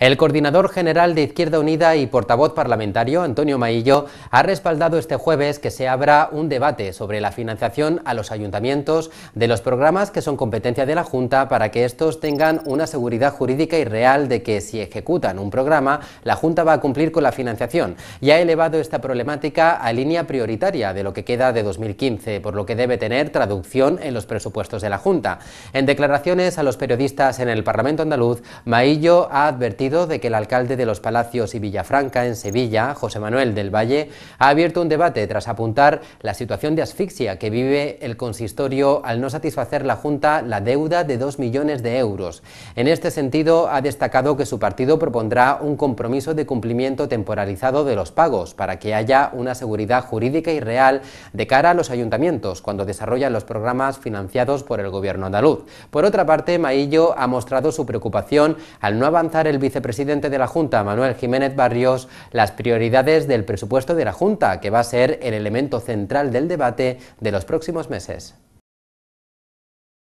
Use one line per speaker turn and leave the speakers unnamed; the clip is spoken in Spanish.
El coordinador general de Izquierda Unida y portavoz parlamentario, Antonio Maillo, ha respaldado este jueves que se abra un debate sobre la financiación a los ayuntamientos de los programas que son competencia de la Junta para que estos tengan una seguridad jurídica y real de que si ejecutan un programa, la Junta va a cumplir con la financiación y ha elevado esta problemática a línea prioritaria de lo que queda de 2015, por lo que debe tener traducción en los presupuestos de la Junta. En declaraciones a los periodistas en el Parlamento andaluz, Maillo ha advertido de que el alcalde de Los Palacios y Villafranca en Sevilla, José Manuel del Valle, ha abierto un debate tras apuntar la situación de asfixia que vive el consistorio al no satisfacer la Junta la deuda de dos millones de euros. En este sentido, ha destacado que su partido propondrá un compromiso de cumplimiento temporalizado de los pagos para que haya una seguridad jurídica y real de cara a los ayuntamientos cuando desarrollan los programas financiados por el gobierno andaluz. Por otra parte, Maillo ha mostrado su preocupación al no avanzar el vicepresidente de la Junta, Manuel Jiménez Barrios, las prioridades del presupuesto de la Junta, que va a ser el elemento central del debate de los próximos meses.